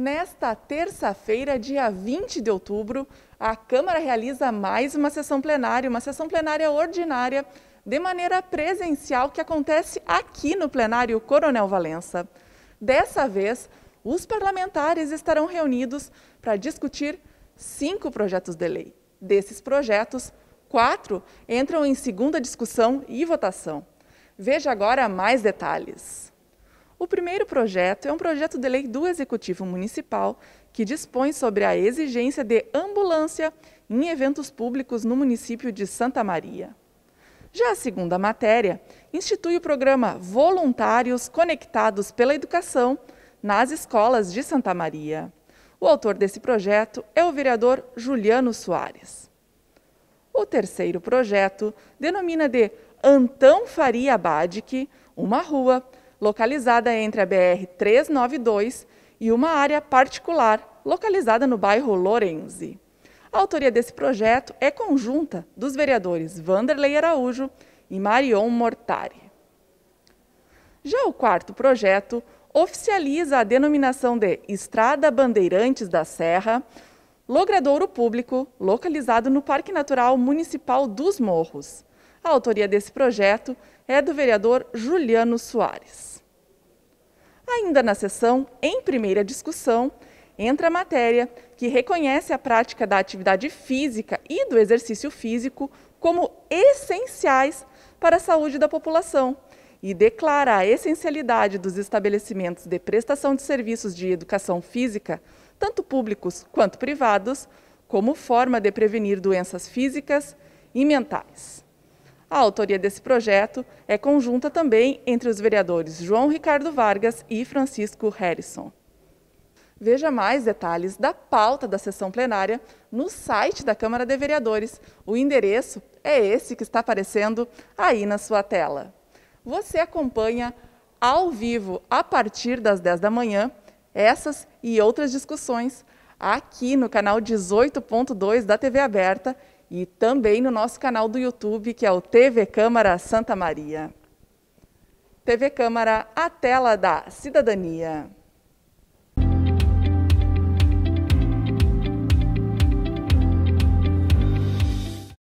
Nesta terça-feira, dia 20 de outubro, a Câmara realiza mais uma sessão plenária, uma sessão plenária ordinária, de maneira presencial, que acontece aqui no plenário Coronel Valença. Dessa vez, os parlamentares estarão reunidos para discutir cinco projetos de lei. Desses projetos, quatro entram em segunda discussão e votação. Veja agora mais detalhes. O primeiro projeto é um projeto de lei do Executivo Municipal que dispõe sobre a exigência de ambulância em eventos públicos no município de Santa Maria. Já a segunda matéria institui o programa Voluntários Conectados pela Educação nas escolas de Santa Maria. O autor desse projeto é o vereador Juliano Soares. O terceiro projeto denomina de Antão Faria Badic, uma rua localizada entre a BR 392 e uma área particular localizada no bairro Lorenzi. A autoria desse projeto é conjunta dos vereadores Vanderlei Araújo e Marion Mortari. Já o quarto projeto oficializa a denominação de Estrada Bandeirantes da Serra, logradouro público localizado no Parque Natural Municipal dos Morros. A autoria desse projeto é do vereador Juliano Soares. Ainda na sessão, em primeira discussão, entra a matéria que reconhece a prática da atividade física e do exercício físico como essenciais para a saúde da população e declara a essencialidade dos estabelecimentos de prestação de serviços de educação física, tanto públicos quanto privados, como forma de prevenir doenças físicas e mentais. A autoria desse projeto é conjunta também entre os vereadores João Ricardo Vargas e Francisco Harrison. Veja mais detalhes da pauta da sessão plenária no site da Câmara de Vereadores. O endereço é esse que está aparecendo aí na sua tela. Você acompanha ao vivo, a partir das 10 da manhã, essas e outras discussões aqui no canal 18.2 da TV Aberta e também no nosso canal do YouTube, que é o TV Câmara Santa Maria. TV Câmara, a tela da cidadania.